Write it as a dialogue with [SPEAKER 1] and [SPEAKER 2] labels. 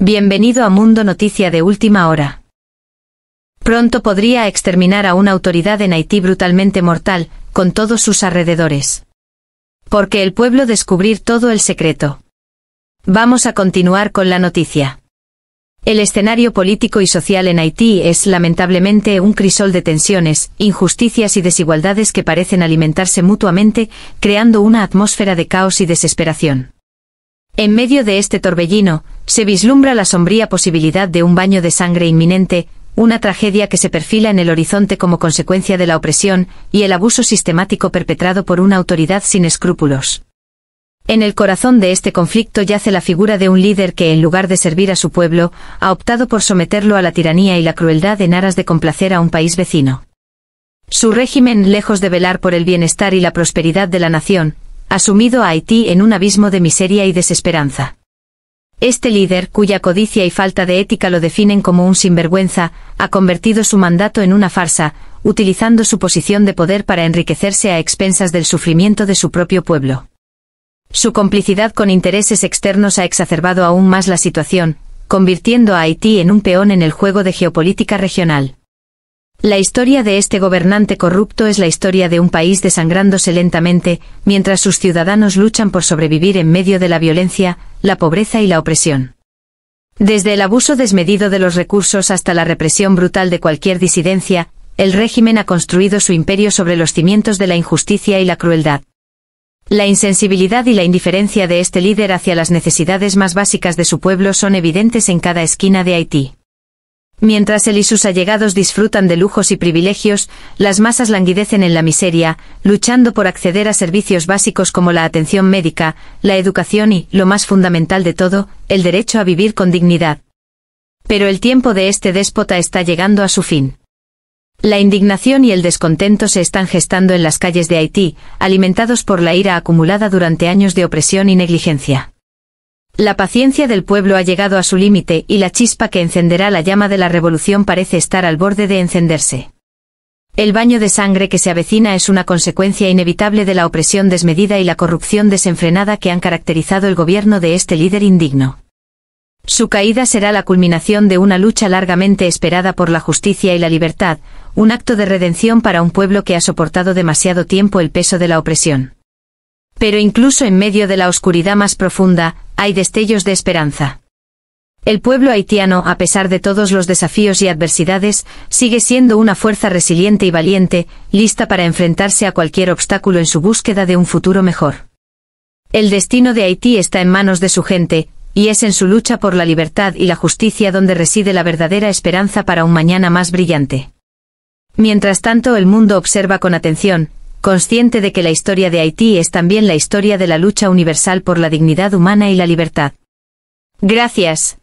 [SPEAKER 1] Bienvenido a Mundo Noticia de Última Hora. Pronto podría exterminar a una autoridad en Haití brutalmente mortal, con todos sus alrededores. Porque el pueblo descubrir todo el secreto. Vamos a continuar con la noticia. El escenario político y social en Haití es lamentablemente un crisol de tensiones, injusticias y desigualdades que parecen alimentarse mutuamente, creando una atmósfera de caos y desesperación. En medio de este torbellino, se vislumbra la sombría posibilidad de un baño de sangre inminente, una tragedia que se perfila en el horizonte como consecuencia de la opresión y el abuso sistemático perpetrado por una autoridad sin escrúpulos. En el corazón de este conflicto yace la figura de un líder que, en lugar de servir a su pueblo, ha optado por someterlo a la tiranía y la crueldad en aras de complacer a un país vecino. Su régimen, lejos de velar por el bienestar y la prosperidad de la nación, ha sumido a Haití en un abismo de miseria y desesperanza. Este líder, cuya codicia y falta de ética lo definen como un sinvergüenza, ha convertido su mandato en una farsa, utilizando su posición de poder para enriquecerse a expensas del sufrimiento de su propio pueblo. Su complicidad con intereses externos ha exacerbado aún más la situación, convirtiendo a Haití en un peón en el juego de geopolítica regional. La historia de este gobernante corrupto es la historia de un país desangrándose lentamente, mientras sus ciudadanos luchan por sobrevivir en medio de la violencia, la pobreza y la opresión. Desde el abuso desmedido de los recursos hasta la represión brutal de cualquier disidencia, el régimen ha construido su imperio sobre los cimientos de la injusticia y la crueldad. La insensibilidad y la indiferencia de este líder hacia las necesidades más básicas de su pueblo son evidentes en cada esquina de Haití. Mientras él y sus allegados disfrutan de lujos y privilegios, las masas languidecen en la miseria, luchando por acceder a servicios básicos como la atención médica, la educación y, lo más fundamental de todo, el derecho a vivir con dignidad. Pero el tiempo de este déspota está llegando a su fin. La indignación y el descontento se están gestando en las calles de Haití, alimentados por la ira acumulada durante años de opresión y negligencia. La paciencia del pueblo ha llegado a su límite y la chispa que encenderá la llama de la revolución parece estar al borde de encenderse. El baño de sangre que se avecina es una consecuencia inevitable de la opresión desmedida y la corrupción desenfrenada que han caracterizado el gobierno de este líder indigno. Su caída será la culminación de una lucha largamente esperada por la justicia y la libertad, un acto de redención para un pueblo que ha soportado demasiado tiempo el peso de la opresión. Pero incluso en medio de la oscuridad más profunda, hay destellos de esperanza. El pueblo haitiano, a pesar de todos los desafíos y adversidades, sigue siendo una fuerza resiliente y valiente, lista para enfrentarse a cualquier obstáculo en su búsqueda de un futuro mejor. El destino de Haití está en manos de su gente, y es en su lucha por la libertad y la justicia donde reside la verdadera esperanza para un mañana más brillante. Mientras tanto el mundo observa con atención, consciente de que la historia de Haití es también la historia de la lucha universal por la dignidad humana y la libertad. Gracias.